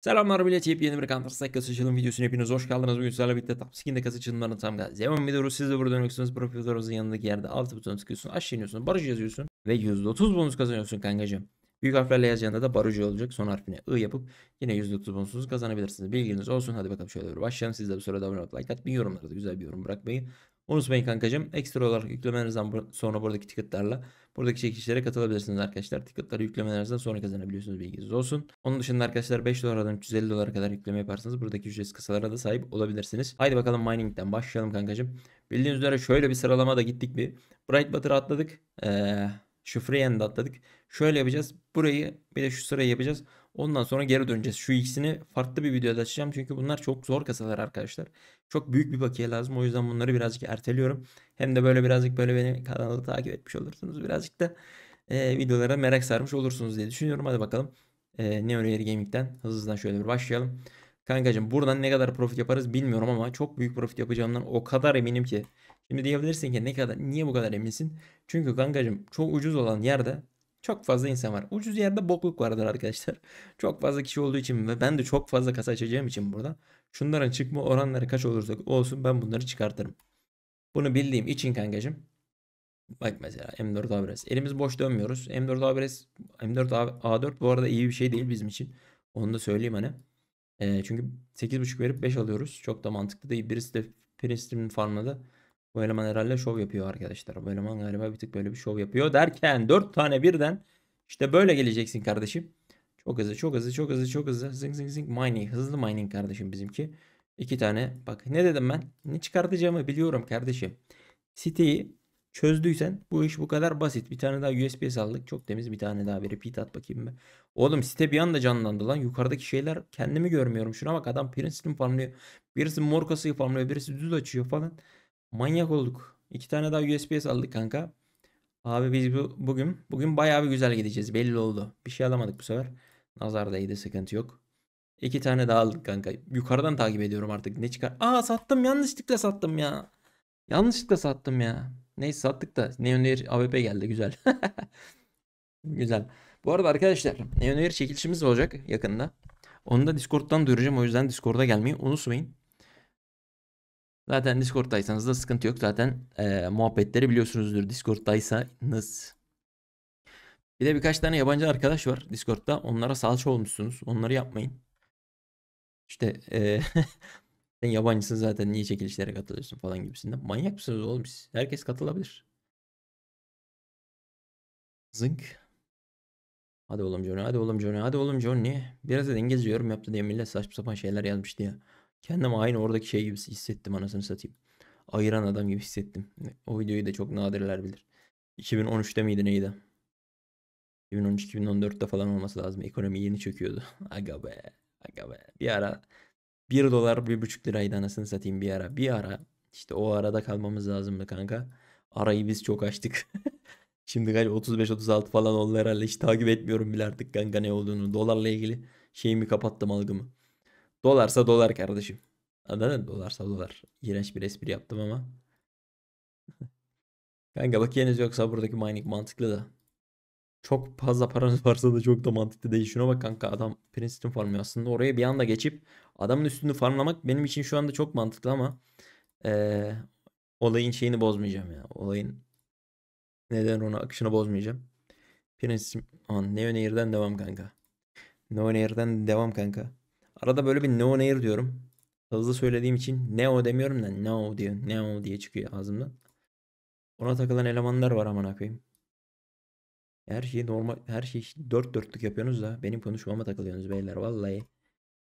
Selamlar millet yepyeni bir Counter Strike kasıçılım videosuna hepiniz hoş geldiniz. Bugün sizlerle birlikte Top Skin'de kasıçılımlarını tam gaz. Devam ediyoruz. Siz de burada dönüksünüz. Profilörünüzün yanındaki yerde altı butonu tıklıyorsun. Aşağı iniyorsun. Barış yazıyorsun. Ve %30 bonus kazanıyorsun kankacığım. Büyük harflerle yazacağında da barıcı olacak. Son harfine I yapıp yine %30 bonusunuzu kazanabilirsiniz. Bilginiz olsun. Hadi bakalım şöyle bir başlayalım. Siz de bu sırada abone olup like atmayı, yorumlarda güzel bir yorum bırakmayı Unutmayın kankacığım. Ekstra olarak yüklemenizden sonra buradaki ticketlarla buradaki çekilişlere katılabilirsiniz arkadaşlar. Ticketları yüklemenizden sonra kazanabiliyorsunuz bilginiz olsun. Onun dışında arkadaşlar 5 dolardan 350 dolara kadar yükleme yaparsanız buradaki ücretsiz kasalara da sahip olabilirsiniz. Haydi bakalım mining'den başlayalım kankacığım. Bildiğiniz üzere şöyle bir sıralama da gittik bir. Bright Butter'ı atladık. Ee, şu Freehand'ı atladık. Şöyle yapacağız. Burayı bir de şu sırayı yapacağız. Ondan sonra geri döneceğiz. Şu ikisini farklı bir videoda açacağım. Çünkü bunlar çok zor kasalar arkadaşlar. Çok büyük bir bakiye lazım. O yüzden bunları birazcık erteliyorum. Hem de böyle birazcık böyle beni kanalı takip etmiş olursunuz. Birazcık da e, videolara merak sarmış olursunuz diye düşünüyorum. Hadi bakalım. E, Neo Rear Gaming'den hızlıdan şöyle bir başlayalım. Kankacığım buradan ne kadar profit yaparız bilmiyorum ama çok büyük profit yapacağımdan o kadar eminim ki. Şimdi diyebilirsin ki ne kadar niye bu kadar eminsin? Çünkü kankacığım çok ucuz olan yerde çok fazla insan var. Ucuz yerde bokluk vardır arkadaşlar. Çok fazla kişi olduğu için ve ben de çok fazla kasa açacağım için burada. Şunların çıkma oranları kaç olursa olsun ben bunları çıkartırım. Bunu bildiğim için kankacım. Bak mesela M4 Abres. Elimiz boş dönmüyoruz. M4 Abres, M4 A4 bu arada iyi bir şey değil bizim için. Onu da söyleyeyim hani. E, çünkü 8.5 verip 5 alıyoruz. Çok da mantıklı değil. Birisi de Princeton'ın farmladı. Bu eleman herhalde şov yapıyor arkadaşlar. Bu eleman galiba bir tık böyle bir şov yapıyor derken 4 tane birden işte böyle geleceksin kardeşim. Çok hızlı çok hızlı çok hızlı çok hızlı zing zing zing mining hızlı mining kardeşim bizimki. İki tane bak ne dedim ben ne çıkartacağımı biliyorum kardeşim. Siteyi çözdüysen bu iş bu kadar basit. Bir tane daha USB saldık çok temiz bir tane daha bir repeat at bakayım ben. Oğlum site bir anda canlandı lan yukarıdaki şeyler kendimi görmüyorum. Şuna bak adam Princeton farmlıyor. Birisi Morkas'ı farmlıyor birisi düz açıyor falan. Manyak olduk. İki tane daha USB'ye aldık kanka. Abi biz bu, bugün bugün bayağı bir güzel gideceğiz. Belli oldu. Bir şey alamadık bu sefer. Nazar değdi sıkıntı yok. İki tane daha aldık kanka. Yukarıdan takip ediyorum artık. Ne çıkar? Aa sattım yanlışlıkla sattım ya. Yanlışlıkla sattım ya. Neyse sattık da Neonir AWP geldi güzel. güzel. Bu arada arkadaşlar Neonir çekilişimiz olacak yakında. Onu da Discord'dan duyuracağım. O yüzden Discord'a gelmeyi unutmayın. Zaten Discord'daysanız da sıkıntı yok. Zaten e, muhabbetleri biliyorsunuzdur Discord'daysanız. Bir de birkaç tane yabancı arkadaş var Discord'da. Onlara salça olmuşsunuz. Onları yapmayın. İşte e, sen yabancısın zaten niye çekilişlere katılıyorsun falan gibisinden. Manyak mısınız oğlum siz? Herkes katılabilir. Zınk. Hadi oğlum Johnny, hadi oğlum Johnny, hadi oğlum Johnny. Biraz da İngilizce yorum yaptı diye millet saçma sapan şeyler yazmıştı ya. Kendim aynı oradaki şey gibi hissettim anasını satayım. Ayıran adam gibi hissettim. O videoyu da çok nadirler bilir. 2013'te miydi neydi? 2013-2014'te falan olması lazım. Ekonomi yeni çöküyordu. Aga be. Aga be. Bir ara 1 dolar 1,5 liraydı anasını satayım bir ara. Bir ara işte o arada kalmamız lazımdı kanka. Arayı biz çok açtık. Şimdi kaç 35-36 falan oldu herhalde. Hiç takip etmiyorum bile artık kanka ne olduğunu. Dolarla ilgili şeyimi kapattım algımı. Dolarsa dolar kardeşim. Anladın? Dolarsa dolar. İğrenç bir espri yaptım ama. Kanka bakiyeniz yoksa buradaki mining mantıklı da. Çok fazla paranız varsa da çok da mantıklı değil. Şuna bak kanka adam Princeton farmlıyor. Aslında oraya bir anda geçip adamın üstünü farmlamak benim için şu anda çok mantıklı ama ee, olayın şeyini bozmayacağım ya. Olayın neden ona akışını bozmayacağım. Princeton Neonair'den devam kanka. Neonair'den devam kanka. Arada böyle bir no nair diyorum. Hızlı söylediğim için neo demiyorum da neo diyor. Neo diye çıkıyor ağzımdan. Ona takılan elemanlar var aman akıyım. Her şeyi normal her şey dört dörtlük yapıyorsunuz da benim konuşmama takılıyorsunuz beyler vallahi.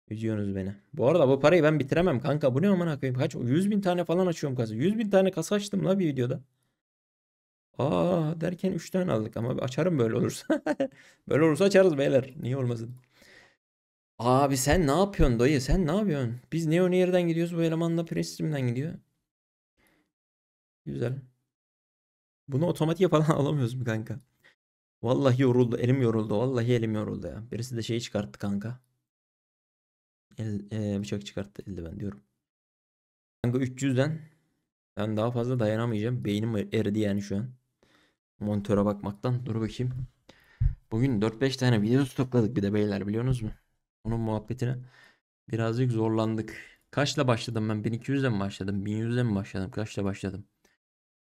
Üzüyorsunuz beni. Bu arada bu parayı ben bitiremem kanka. Bu ne aman akıyım. Kaç? 100 bin tane falan açıyorum kasa. 100 bin tane kasa açtım la bir videoda. Aa derken 3 tane aldık ama açarım böyle olursa. böyle olursa açarız beyler. Niye olmasın? Abi sen ne yapıyorsun dayı? Sen ne yapıyorsun? Biz Neonier'den gidiyoruz. Bu elemanla Prestream'den gidiyor. Güzel. Bunu otomatik falan alamıyoruz mu kanka? Vallahi yoruldu. Elim yoruldu. Vallahi elim yoruldu ya. Birisi de şeyi çıkarttı kanka. El, e, bıçak çıkarttı eldiven diyorum. Kanka 300'den ben daha fazla dayanamayacağım. Beynim eridi yani şu an. Monitöre bakmaktan. Dur bakayım. Bugün 4-5 tane video stokladık bir de beyler biliyorsunuz mu? Onun muhabbetine birazcık zorlandık. Kaçla başladım ben? 1200'den mi başladım? 1100'le mi başladım? Kaçla başladım?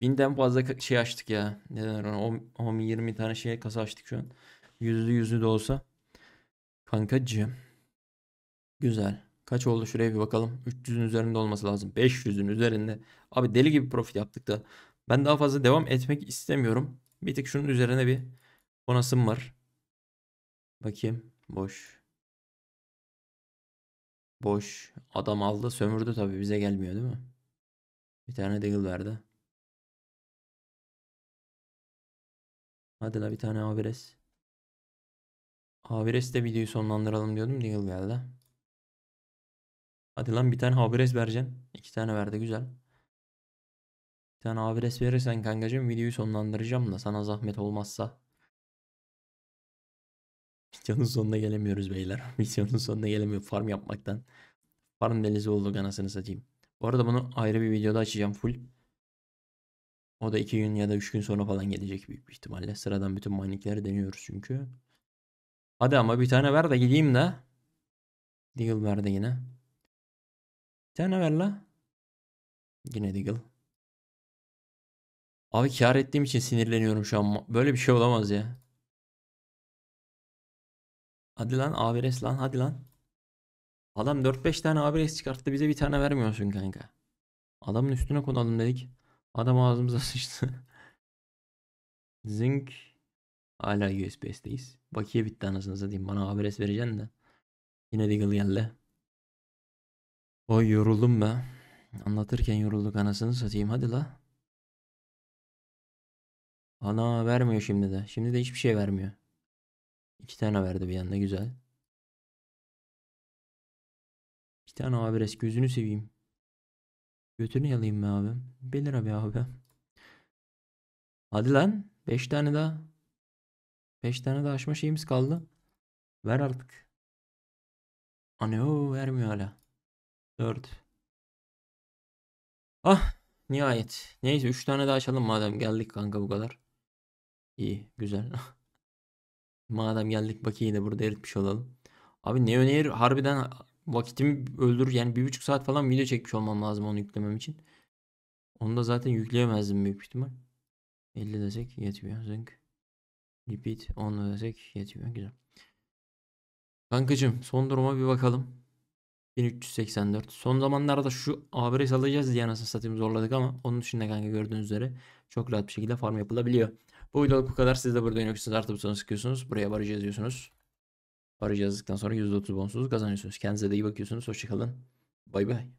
1000'den fazla şey açtık ya. Neden ona? 10-20 tane şey kasa açtık şu an. Yüzlü yüzlü de olsa. Kankacığım. Güzel. Kaç oldu şuraya bir bakalım. 300'ün üzerinde olması lazım. 500'ün üzerinde. Abi deli gibi profit yaptık da. Ben daha fazla devam etmek istemiyorum. Bir tek şunun üzerine bir bonasım var. Bakayım. Boş. Boş. Adam aldı sömürdü tabi bize gelmiyor değil mi? Bir tane deal verdi. Hadi la bir tane Avires. Avires de videoyu sonlandıralım diyordum. Deal geldi. Hadi lan bir tane Avires vereceksin. İki tane verdi güzel. Bir tane Avires verirsen kankacığım videoyu sonlandıracağım da sana zahmet olmazsa. Videonun sonuna gelemiyoruz beyler. Videonun sonuna gelemiyor farm yapmaktan. Farm denizi olduk anasını satayım. Bu arada bunu ayrı bir videoda açacağım full. O da 2 gün ya da 3 gün sonra falan gelecek büyük bir ihtimalle. Sıradan bütün manikleri deniyoruz çünkü. Hadi ama bir tane ver de gideyim de. Deagle de yine. Bir tane ver la. Yine Deagle. Abi kar ettiğim için sinirleniyorum şu an. Böyle bir şey olamaz ya. Hadi lan a lan hadi lan. Adam 4-5 tane a çıkarttı bize bir tane vermiyorsun kanka. Adamın üstüne konalım dedik. Adam ağzımıza sıçtı. Zinc hala USB'deyiz. Bakiye bitti anasını satayım. Bana a vereceksin de. Yine legal geldi. Oy yoruldum be. Anlatırken yorulduk anasını satayım. Hadi la. Ana vermiyor şimdi de. Şimdi de hiçbir şey vermiyor. İki tane verdi bir anda güzel. İki tane abi abires gözünü seveyim. Götünü yalayayım be abi. Belir abi abi. Hadi lan. Beş tane daha. Beş tane daha açma şeyimiz kaldı. Ver artık. Anne o vermiyor hala. Dört. Ah nihayet. Neyse üç tane daha açalım madem geldik kanka bu kadar. İyi güzel. Madem geldik bakiyeyi de burada eritmiş olalım. Abi Neonair harbiden vakitimi öldürür. Yani bir buçuk saat falan video çekmiş olmam lazım onu yüklemem için. Onu da zaten yükleyemezdim büyük ihtimal. 50 desek yetmiyor. Zınk. Repeat 10 desek yetmiyor. Güzel. Kankacım son duruma bir bakalım. 1384. Son zamanlarda şu ABR'yi salacağız diye anasını satayım zorladık ama onun dışında kanka gördüğünüz üzere çok rahat bir şekilde farm yapılabiliyor. Bu videoluk bu kadar. Siz de burada yoksa artı butonuna sıkıyorsunuz. Buraya baraj yazıyorsunuz. Baraj yazdıktan sonra %30 bonusuz kazanıyorsunuz. Kendinize de iyi bakıyorsunuz. Hoşçakalın. Bay bay.